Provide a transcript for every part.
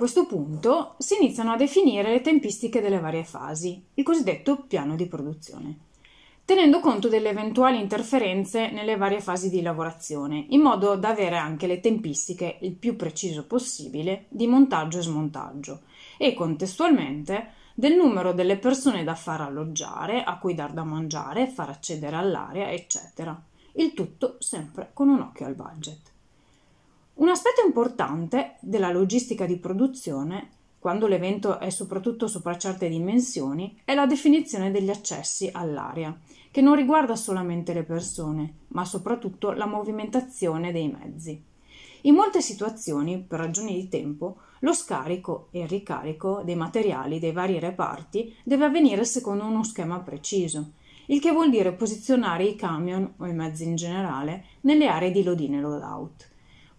questo punto si iniziano a definire le tempistiche delle varie fasi, il cosiddetto piano di produzione, tenendo conto delle eventuali interferenze nelle varie fasi di lavorazione, in modo da avere anche le tempistiche il più preciso possibile di montaggio e smontaggio e contestualmente del numero delle persone da far alloggiare, a cui dar da mangiare, far accedere all'aria, eccetera. Il tutto sempre con un occhio al budget. Un aspetto importante della logistica di produzione, quando l'evento è soprattutto sopra certe dimensioni, è la definizione degli accessi all'area, che non riguarda solamente le persone, ma soprattutto la movimentazione dei mezzi. In molte situazioni, per ragioni di tempo, lo scarico e il ricarico dei materiali dei vari reparti deve avvenire secondo uno schema preciso, il che vuol dire posizionare i camion o i mezzi in generale nelle aree di load in e load out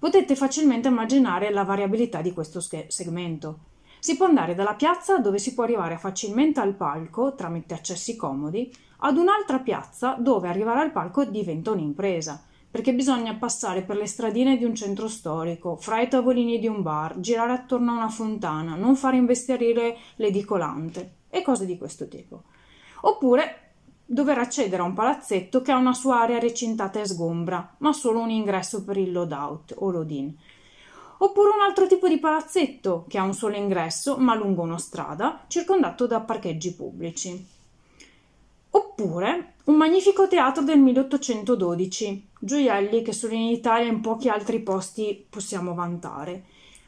potete facilmente immaginare la variabilità di questo segmento. Si può andare dalla piazza dove si può arrivare facilmente al palco tramite accessi comodi ad un'altra piazza dove arrivare al palco diventa un'impresa, perché bisogna passare per le stradine di un centro storico, fra i tavolini di un bar, girare attorno a una fontana, non fare investire l'edicolante e cose di questo tipo. Oppure dover accedere a un palazzetto che ha una sua area recintata e sgombra, ma solo un ingresso per il loadout o load Oppure un altro tipo di palazzetto che ha un solo ingresso, ma lungo una strada, circondato da parcheggi pubblici. Oppure un magnifico teatro del 1812, gioielli che solo in Italia e in pochi altri posti possiamo vantare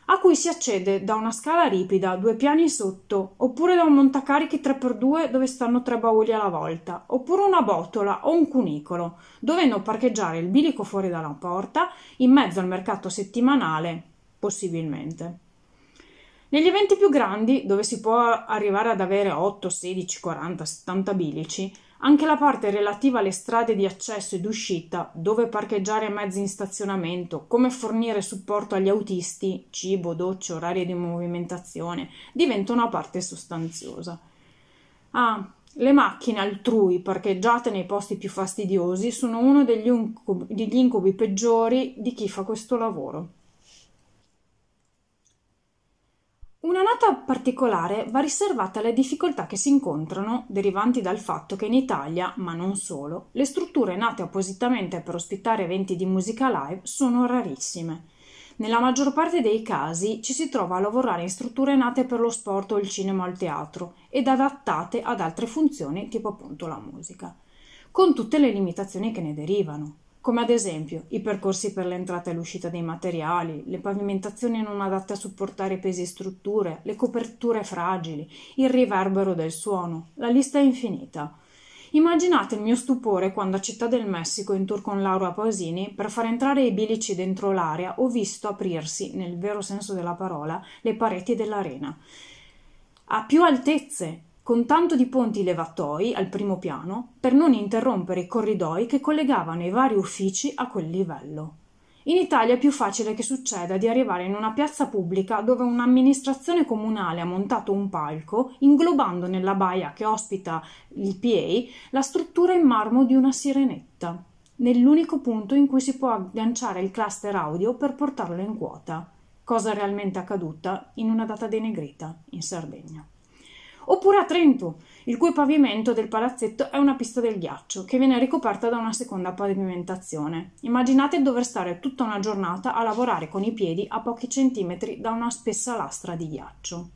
a cui si accede da una scala ripida, due piani sotto, oppure da un montacarichi 3x2 dove stanno tre bauli alla volta, oppure una botola o un cunicolo, dovendo parcheggiare il bilico fuori dalla porta, in mezzo al mercato settimanale, possibilmente. Negli eventi più grandi, dove si può arrivare ad avere 8, 16, 40, 70 bilici, anche la parte relativa alle strade di accesso ed uscita, dove parcheggiare mezzi in stazionamento, come fornire supporto agli autisti, cibo, docce, orari di movimentazione, diventa una parte sostanziosa. Ah, le macchine altrui parcheggiate nei posti più fastidiosi sono uno degli incubi, degli incubi peggiori di chi fa questo lavoro. Una nota particolare va riservata alle difficoltà che si incontrano derivanti dal fatto che in Italia, ma non solo, le strutture nate appositamente per ospitare eventi di musica live sono rarissime. Nella maggior parte dei casi ci si trova a lavorare in strutture nate per lo sport o il cinema o il teatro ed adattate ad altre funzioni tipo appunto la musica, con tutte le limitazioni che ne derivano come ad esempio i percorsi per l'entrata e l'uscita dei materiali, le pavimentazioni non adatte a supportare pesi e strutture, le coperture fragili, il riverbero del suono. La lista è infinita. Immaginate il mio stupore quando a Città del Messico, in tour con Laura Pausini, per far entrare i bilici dentro l'area, ho visto aprirsi, nel vero senso della parola, le pareti dell'arena. A più altezze, con tanto di ponti levatoi al primo piano per non interrompere i corridoi che collegavano i vari uffici a quel livello. In Italia è più facile che succeda di arrivare in una piazza pubblica dove un'amministrazione comunale ha montato un palco, inglobando nella baia che ospita il PA la struttura in marmo di una sirenetta, nell'unico punto in cui si può agganciare il cluster audio per portarlo in quota, cosa realmente accaduta in una data denegrita in Sardegna oppure a Trento, il cui pavimento del palazzetto è una pista del ghiaccio, che viene ricoperta da una seconda pavimentazione. Immaginate dover stare tutta una giornata a lavorare con i piedi a pochi centimetri da una spessa lastra di ghiaccio.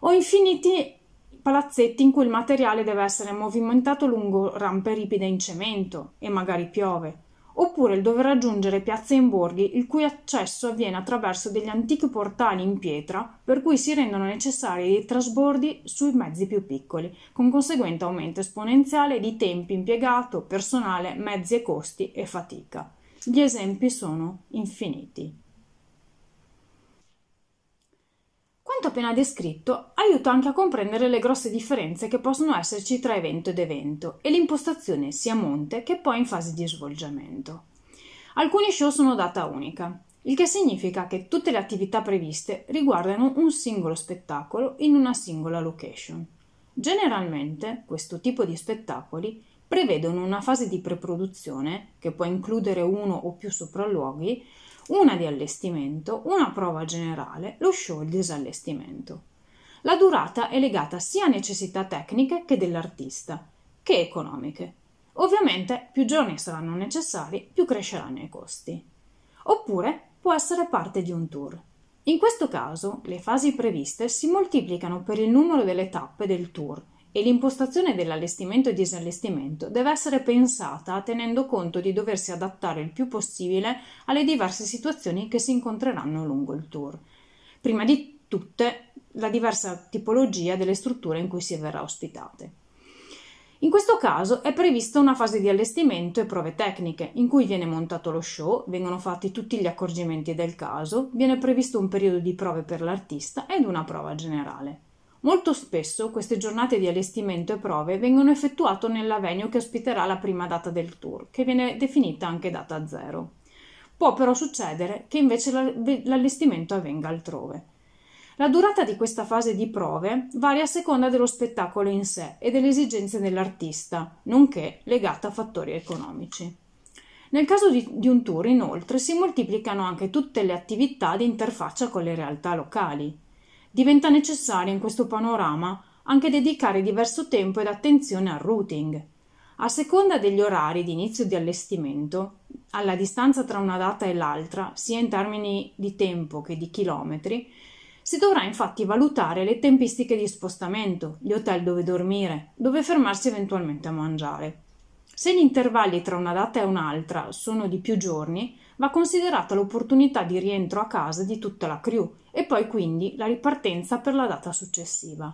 Ho infiniti palazzetti in cui il materiale deve essere movimentato lungo rampe ripide in cemento e magari piove, oppure il dover raggiungere piazze in borghi il cui accesso avviene attraverso degli antichi portali in pietra per cui si rendono necessari dei trasbordi sui mezzi più piccoli, con conseguente aumento esponenziale di tempi impiegato, personale, mezzi e costi e fatica. Gli esempi sono infiniti. Quanto appena descritto aiuta anche a comprendere le grosse differenze che possono esserci tra evento ed evento e l'impostazione sia a monte che poi in fase di svolgimento. Alcuni show sono data unica, il che significa che tutte le attività previste riguardano un singolo spettacolo in una singola location. Generalmente questo tipo di spettacoli prevedono una fase di preproduzione, che può includere uno o più sopralluoghi, una di allestimento, una prova generale, lo show e il disallestimento. La durata è legata sia a necessità tecniche che dell'artista, che economiche. Ovviamente più giorni saranno necessari, più cresceranno i costi. Oppure può essere parte di un tour. In questo caso le fasi previste si moltiplicano per il numero delle tappe del tour e l'impostazione dell'allestimento e disallestimento deve essere pensata tenendo conto di doversi adattare il più possibile alle diverse situazioni che si incontreranno lungo il tour. Prima di tutte, la diversa tipologia delle strutture in cui si verrà ospitate. In questo caso è prevista una fase di allestimento e prove tecniche, in cui viene montato lo show, vengono fatti tutti gli accorgimenti del caso, viene previsto un periodo di prove per l'artista ed una prova generale. Molto spesso queste giornate di allestimento e prove vengono effettuate nella venue che ospiterà la prima data del tour, che viene definita anche data zero. Può però succedere che invece l'allestimento avvenga altrove. La durata di questa fase di prove varia a seconda dello spettacolo in sé e delle esigenze dell'artista, nonché legata a fattori economici. Nel caso di, di, un tour, inoltre, si moltiplicano anche tutte le attività di interfaccia con le realtà locali diventa necessario in questo panorama anche dedicare diverso tempo ed attenzione al routing. A seconda degli orari di inizio di allestimento, alla distanza tra una data e l'altra, sia in termini di tempo che di chilometri, si dovrà infatti valutare le tempistiche di spostamento, gli hotel dove dormire, dove fermarsi eventualmente a mangiare. Se gli intervalli tra una data e un'altra sono di più giorni, va considerata l'opportunità di rientro a casa di tutta la crew e poi quindi la ripartenza per la data successiva.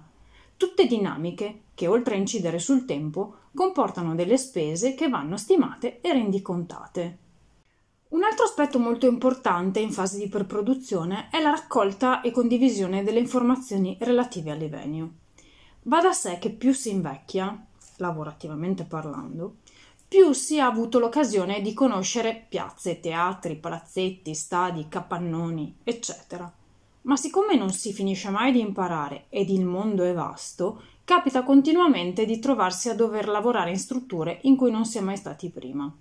Tutte dinamiche che, oltre a incidere sul tempo, comportano delle spese che vanno stimate e rendicontate. Un altro aspetto molto importante in fase di iperproduzione è la raccolta e condivisione delle informazioni relative alle venue. Va da sé che più si invecchia, lavorativamente parlando, più si ha avuto l'occasione di conoscere piazze, teatri, palazzetti, stadi, capannoni, eccetera. Ma siccome non si finisce mai di imparare ed il mondo è vasto, capita continuamente di trovarsi a dover lavorare in strutture in cui non si è mai stati prima.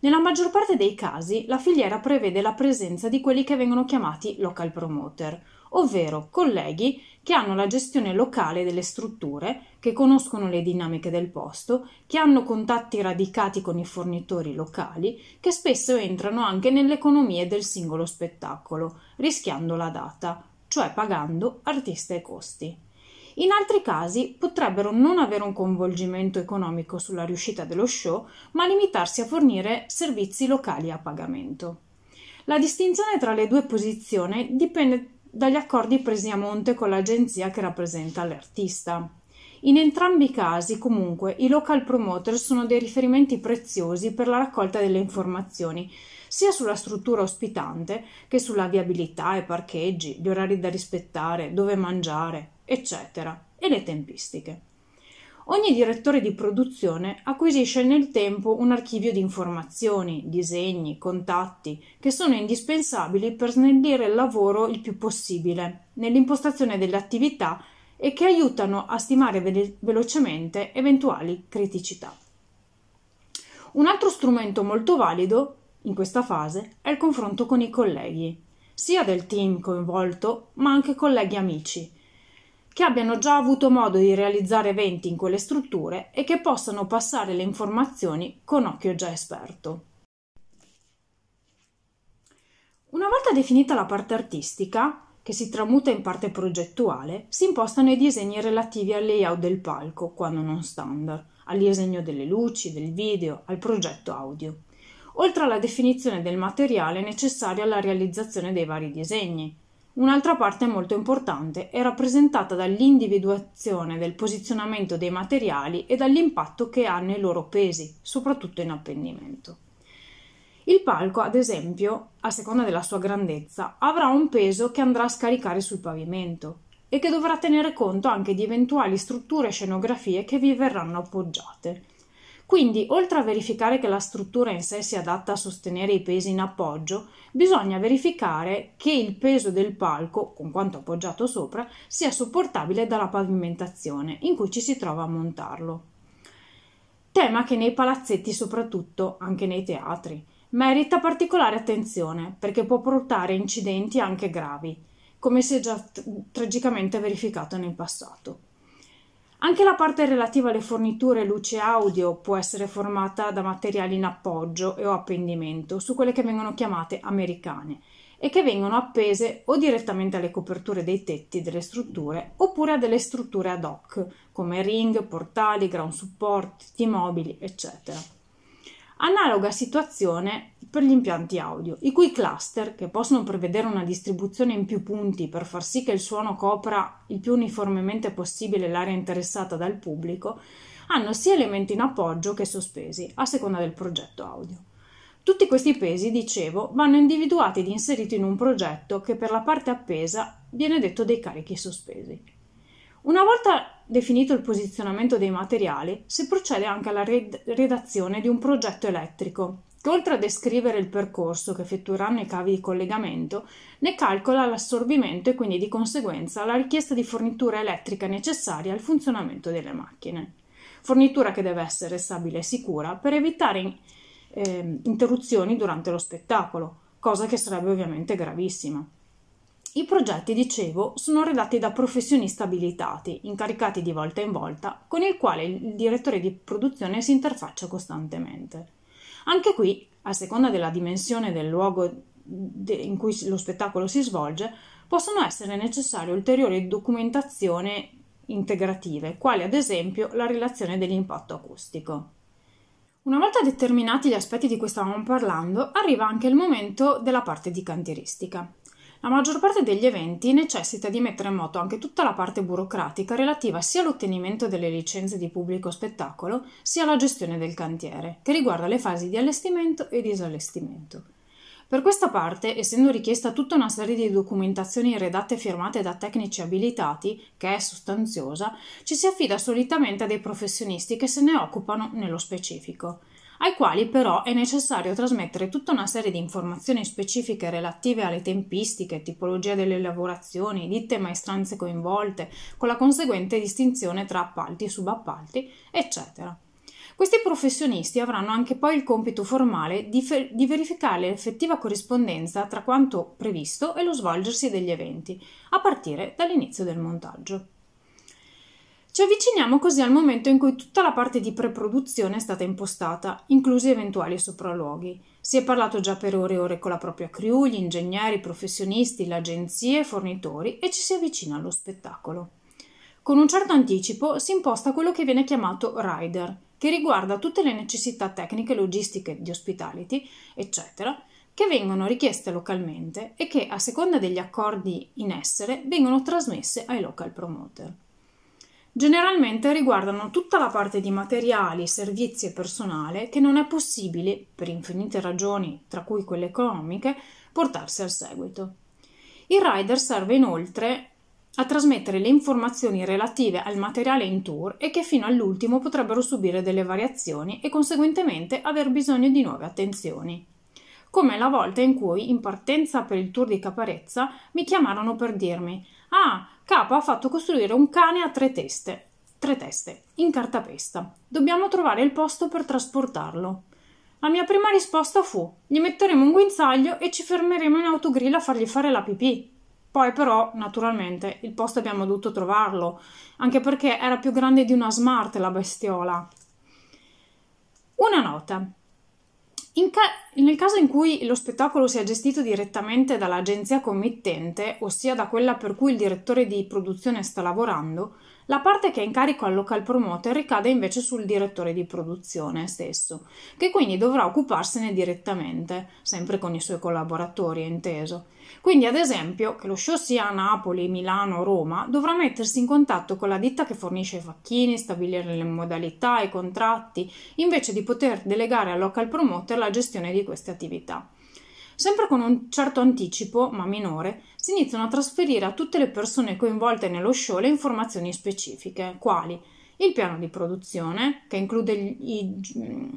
Nella maggior parte dei casi la filiera prevede la presenza di quelli che vengono chiamati local promoter, ovvero colleghi che hanno la gestione locale delle strutture, che conoscono le dinamiche del posto, che hanno contatti radicati con i fornitori locali, che spesso entrano anche nelle economie del singolo spettacolo, rischiando la data, cioè pagando artista e costi. In altri casi potrebbero non avere un coinvolgimento economico sulla riuscita dello show, ma limitarsi a fornire servizi locali a pagamento. La distinzione tra le due posizioni dipende dagli accordi presi a monte con l'agenzia che rappresenta l'artista. In entrambi i casi, comunque, i local promoter sono dei riferimenti preziosi per la raccolta delle informazioni, sia sulla struttura ospitante che sulla viabilità e parcheggi, gli orari da rispettare, dove mangiare, eccetera, e le tempistiche. Ogni direttore di produzione acquisisce nel tempo un archivio di informazioni, disegni, contatti che sono indispensabili per snellire il lavoro il più possibile nell'impostazione delle attività e che aiutano a stimare ve- velocemente eventuali criticità. Un altro strumento molto valido in questa fase è il confronto con i colleghi, sia del team coinvolto ma anche colleghi amici che abbiano già avuto modo di realizzare eventi in quelle strutture e che possano passare le informazioni con occhio già esperto. Una volta definita la parte artistica, che si tramuta in parte progettuale, si impostano i disegni relativi al layout del palco, quando non standard, al disegno delle luci, del video, al progetto audio, oltre alla definizione del materiale necessario alla realizzazione dei vari disegni, Un'altra parte molto importante è rappresentata dall'individuazione del posizionamento dei materiali e dall'impatto che hanno i loro pesi, soprattutto in appendimento. Il palco, ad esempio, a seconda della sua grandezza, avrà un peso che andrà a scaricare sul pavimento e che dovrà tenere conto anche di eventuali strutture e scenografie che vi verranno appoggiate quindi, oltre a verificare che la struttura in sé sia adatta a sostenere i pesi in appoggio, bisogna verificare che il peso del palco, con quanto appoggiato sopra, sia sopportabile dalla pavimentazione in cui ci si trova a montarlo. Tema che nei palazzetti, soprattutto anche nei teatri, merita particolare attenzione perché può portare incidenti anche gravi, come si è già t- tragicamente verificato nel passato. Anche la parte relativa alle forniture luce audio può essere formata da materiali in appoggio e o appendimento su quelle che vengono chiamate americane e che vengono appese o direttamente alle coperture dei tetti delle strutture oppure a delle strutture ad hoc come ring, portali, ground support, T-mobili, eccetera. Analoga situazione per gli impianti audio, i cui cluster, che possono prevedere una distribuzione in più punti per far sì che il suono copra il più uniformemente possibile l'area interessata dal pubblico, hanno sia elementi in appoggio che sospesi, a seconda del progetto audio. Tutti questi pesi, dicevo, vanno individuati ed inseriti in un progetto che per la parte appesa viene detto dei carichi sospesi. Una volta definito il posizionamento dei materiali, si procede anche alla red- redazione di un progetto elettrico, che oltre a descrivere il percorso che effettueranno i cavi di collegamento, ne calcola l'assorbimento e quindi di conseguenza la richiesta di fornitura elettrica necessaria al funzionamento delle macchine. Fornitura che deve essere stabile e sicura per evitare in- eh, interruzioni durante lo spettacolo, cosa che sarebbe ovviamente gravissima. I progetti, dicevo, sono redatti da professionisti abilitati, incaricati di volta in volta, con il quale il direttore di produzione si interfaccia costantemente. Anche qui, a seconda della dimensione del luogo in cui lo spettacolo si svolge, possono essere necessarie ulteriori documentazioni integrative, quali ad esempio la relazione dell'impatto acustico. Una volta determinati gli aspetti di cui stavamo parlando, arriva anche il momento della parte di cantieristica. La maggior parte degli eventi necessita di mettere in moto anche tutta la parte burocratica relativa sia all'ottenimento delle licenze di pubblico spettacolo, sia alla gestione del cantiere, che riguarda le fasi di allestimento e disallestimento. Per questa parte, essendo richiesta tutta una serie di documentazioni redatte e firmate da tecnici abilitati, che è sostanziosa, ci si affida solitamente a dei professionisti che se ne occupano nello specifico ai quali però è necessario trasmettere tutta una serie di informazioni specifiche relative alle tempistiche, tipologia delle lavorazioni, ditte e maestranze coinvolte, con la conseguente distinzione tra appalti, e subappalti, eccetera. Questi professionisti avranno anche poi il compito formale di, fer- di, verificare l'effettiva corrispondenza tra quanto previsto e lo svolgersi degli eventi, a partire dall'inizio del montaggio. Ci avviciniamo così al momento in cui tutta la parte di preproduzione è stata impostata, inclusi eventuali sopralluoghi. Si è parlato già per ore e ore con la propria crew, gli ingegneri, i professionisti, le agenzie, i fornitori e ci si avvicina allo spettacolo. Con un certo anticipo si imposta quello che viene chiamato rider, che riguarda tutte le necessità tecniche, logistiche, di hospitality, eccetera, che vengono richieste localmente e che, a seconda degli accordi in essere, vengono trasmesse ai local promoter generalmente riguardano tutta la parte di materiali, servizi e personale che non è possibile, per infinite ragioni, tra cui quelle economiche, portarsi al seguito. Il rider serve inoltre a trasmettere le informazioni relative al materiale in tour e che fino all'ultimo potrebbero subire delle variazioni e conseguentemente aver bisogno di nuove attenzioni. Come la volta in cui, in partenza per il tour di Caparezza, mi chiamarono per dirmi: Ah, Capo ha fatto costruire un cane a tre teste, tre teste, in cartapesta. Dobbiamo trovare il posto per trasportarlo. La mia prima risposta fu: gli metteremo un guinzaglio e ci fermeremo in autogrill a fargli fare la pipì. Poi però, naturalmente, il posto abbiamo dovuto trovarlo, anche perché era più grande di una smart la bestiola. Una nota. Ca- nel caso in cui lo spettacolo sia gestito direttamente dall'agenzia committente, ossia da quella per cui il direttore di produzione sta lavorando, la parte che è in carico al local promoter ricade invece sul direttore di produzione stesso, che quindi dovrà occuparsene direttamente, sempre con i suoi collaboratori, è inteso. Quindi, ad esempio, che lo show sia a Napoli, Milano o Roma, dovrà mettersi in contatto con la ditta che fornisce i facchini, stabilire le modalità, i contratti, invece di poter delegare al local promoter la gestione di queste attività. Sempre con un certo anticipo, ma minore, si iniziano a trasferire a tutte le persone coinvolte nello show le informazioni specifiche, quali il piano di produzione, che include i,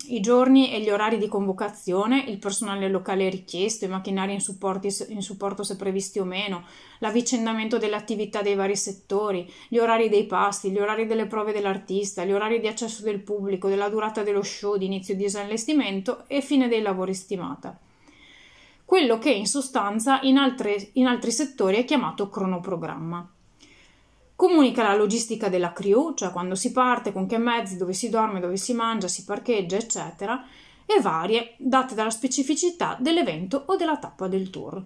i, giorni e gli orari di convocazione, il personale locale richiesto, i macchinari in, supporti, in supporto se previsti o meno, l'avvicendamento delle attività dei vari settori, gli orari dei pasti, gli orari delle prove dell'artista, gli orari di accesso del pubblico, della durata dello show, di inizio di disinvestimento e fine dei lavori stimata quello che in sostanza in, altre, in altri settori è chiamato cronoprogramma. Comunica la logistica della crew, cioè quando si parte, con che mezzi, dove si dorme, dove si mangia, si parcheggia, eccetera, e varie, date dalla specificità dell'evento o della tappa del tour.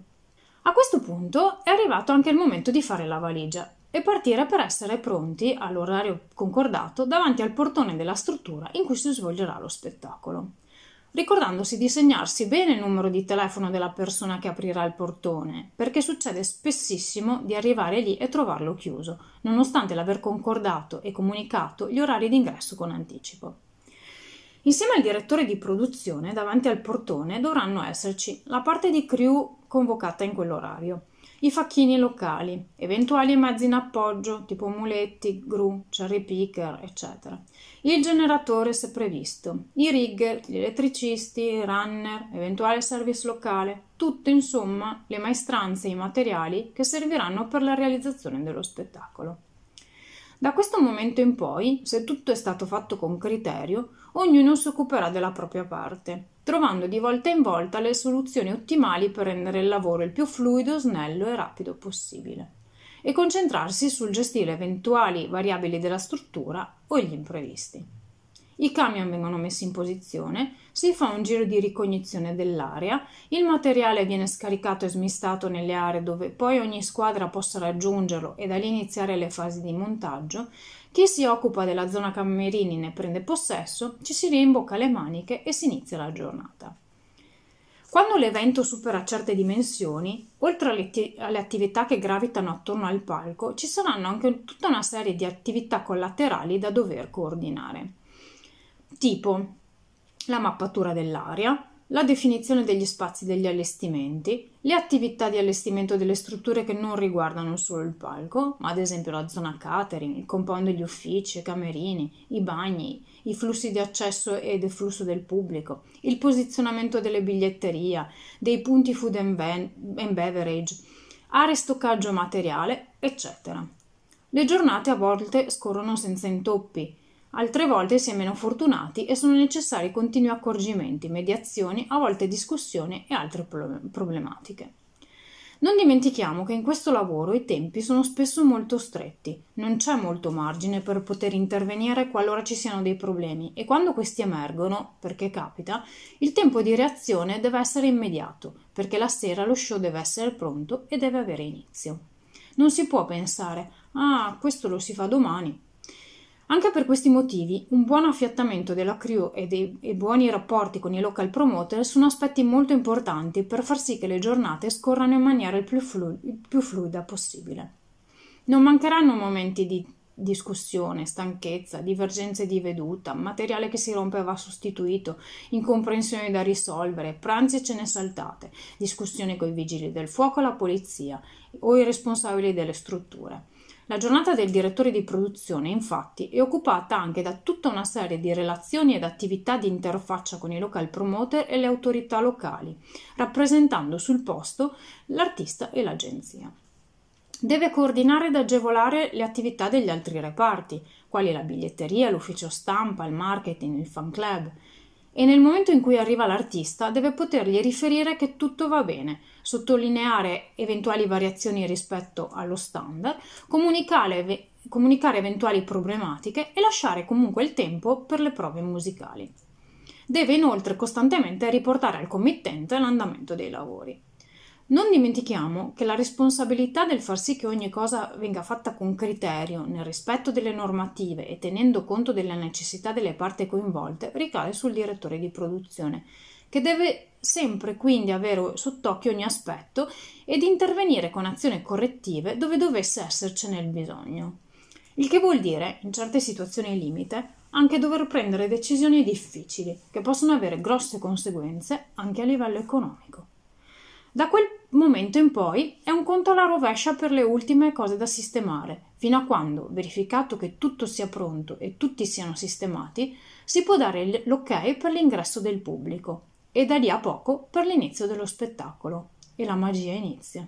A questo punto è arrivato anche il momento di fare la valigia e partire per essere pronti all'orario concordato davanti al portone della struttura in cui si svolgerà lo spettacolo ricordandosi di segnarsi bene il numero di telefono della persona che aprirà il portone, perché succede spessissimo di arrivare lì e trovarlo chiuso, nonostante l'aver concordato e comunicato gli orari d'ingresso con anticipo. Insieme al direttore di produzione, davanti al portone dovranno esserci la parte di crew convocata in quell'orario, i facchini locali, eventuali mezzi in appoggio tipo muletti, gru, cherry picker, eccetera. Il generatore se previsto, i rigger, gli elettricisti, i runner, eventuale service locale, tutte insomma le maestranze e i materiali che serviranno per la realizzazione dello spettacolo. Da questo momento in poi, se tutto è stato fatto con criterio, ognuno si occuperà della propria parte trovando di volta in volta le soluzioni ottimali per rendere il lavoro il più fluido, snello e rapido possibile e concentrarsi sul gestire eventuali variabili della struttura o gli imprevisti. I camion vengono messi in posizione, si fa un giro di ricognizione dell'area, il materiale viene scaricato e smistato nelle aree dove poi ogni squadra possa raggiungerlo e da lì iniziare le fasi di montaggio, chi si occupa della zona Camerini ne prende possesso, ci si rimbocca le maniche e si inizia la giornata. Quando l'evento supera certe dimensioni, oltre alle, attività che gravitano attorno al palco, ci saranno anche tutta una serie di attività collaterali da dover coordinare, tipo la mappatura dell'area, la definizione degli spazi degli allestimenti, le attività di allestimento delle strutture che non riguardano solo il palco, ma ad esempio la zona catering, il compound degli uffici, i camerini, i bagni, i flussi di accesso e deflusso del pubblico, il posizionamento delle biglietterie, dei punti food and, beverage, aree stoccaggio materiale, eccetera. Le giornate a volte scorrono senza intoppi, altre volte si è meno fortunati e sono necessari continui accorgimenti, mediazioni, a volte discussioni e altre problematiche. Non dimentichiamo che in questo lavoro i tempi sono spesso molto stretti, non c'è molto margine per poter intervenire qualora ci siano dei problemi e quando questi emergono, perché capita, il tempo di reazione deve essere immediato, perché la sera lo show deve essere pronto e deve avere inizio. Non si può pensare, ah, questo lo si fa domani, anche per questi motivi, un buon affiattamento della crew e, dei, e buoni rapporti con i local promoter sono aspetti molto importanti per far sì che le giornate scorrano in maniera il più, flu, il più fluida possibile. Non mancheranno momenti di discussione, stanchezza, divergenze di veduta, materiale che si rompe va sostituito, incomprensioni da risolvere, pranzi e cene saltate, discussioni con i vigili del fuoco la polizia o i responsabili delle strutture. La giornata del direttore di produzione, infatti, è occupata anche da tutta una serie di relazioni ed attività di interfaccia con i local promoter e le autorità locali, rappresentando sul posto l'artista e l'agenzia. Deve coordinare ed agevolare le attività degli altri reparti, quali la biglietteria, l'ufficio stampa, il marketing, il fan club, e nel momento in cui arriva l'artista deve potergli riferire che tutto va bene, sottolineare eventuali variazioni rispetto allo standard, comunicare, comunicare eventuali problematiche e lasciare comunque il tempo per le prove musicali. Deve inoltre costantemente riportare al committente l'andamento dei lavori. Non dimentichiamo che la responsabilità del far sì che ogni cosa venga fatta con criterio, nel rispetto delle normative e tenendo conto delle necessità delle parti coinvolte, ricade sul direttore di produzione, che deve sempre quindi avere sott'occhio ogni aspetto ed intervenire con azioni correttive dove dovesse essercene il bisogno. Il che vuol dire, in certe situazioni limite, anche dover prendere decisioni difficili, che possono avere grosse conseguenze anche a livello economico. Da quel momento in poi è un conto alla rovescia per le ultime cose da sistemare, fino a quando, verificato che tutto sia pronto e tutti siano sistemati, si può dare l'ok per l'ingresso del pubblico e da lì a poco per l'inizio dello spettacolo. E la magia inizia.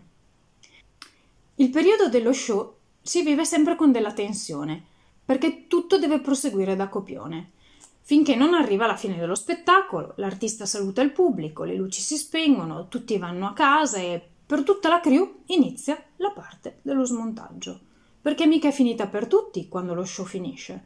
Il periodo dello show si vive sempre con della tensione, perché tutto deve proseguire da copione. Finché non arriva la fine dello spettacolo, l'artista saluta il pubblico, le luci si spengono, tutti vanno a casa e per tutta la crew inizia la parte dello smontaggio. Perché mica è finita per tutti quando lo show finisce.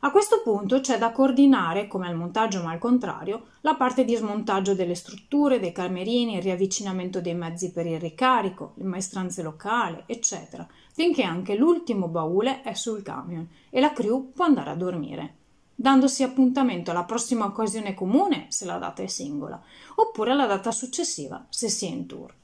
A questo punto c'è da coordinare, come al montaggio ma al contrario, la parte di smontaggio delle strutture, dei camerini, il riavvicinamento dei mezzi per il ricarico, le maestranze locali, eccetera, finché anche l'ultimo baule è sul camion e la crew può andare a dormire dandosi appuntamento alla prossima occasione comune se la data è singola, oppure alla data successiva se si è in tour.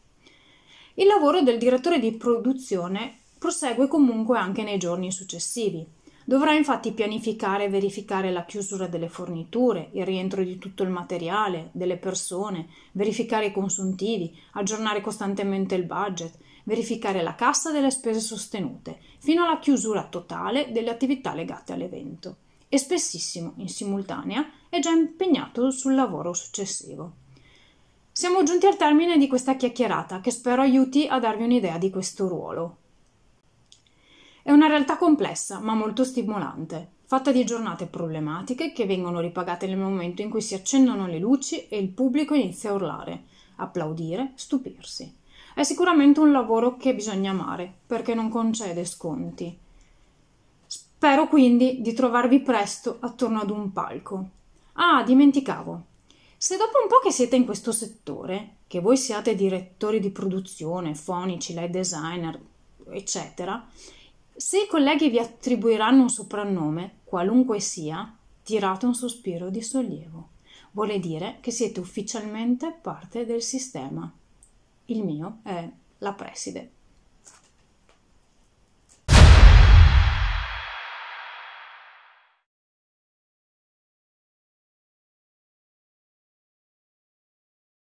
Il lavoro del direttore di produzione prosegue comunque anche nei giorni successivi. Dovrà infatti pianificare e verificare la chiusura delle forniture, il rientro di tutto il materiale, delle persone, verificare i consuntivi, aggiornare costantemente il budget, verificare la cassa delle spese sostenute, fino alla chiusura totale delle attività legate all'evento e spessissimo in simultanea è già impegnato sul lavoro successivo. Siamo giunti al termine di questa chiacchierata che spero aiuti a darvi un'idea di questo ruolo. È una realtà complessa ma molto stimolante, fatta di giornate problematiche che vengono ripagate nel momento in cui si accendono le luci e il pubblico inizia a urlare, applaudire, stupirsi. È sicuramente un lavoro che bisogna amare perché non concede sconti Spero quindi di trovarvi presto attorno ad un palco. Ah, dimenticavo. Se dopo un po' che siete in questo settore, che voi siate direttori di produzione, fonici, light designer, eccetera, se i colleghi vi attribuiranno un soprannome, qualunque sia, tirate un sospiro di sollievo. Vuole dire che siete ufficialmente parte del sistema. Il mio è la preside.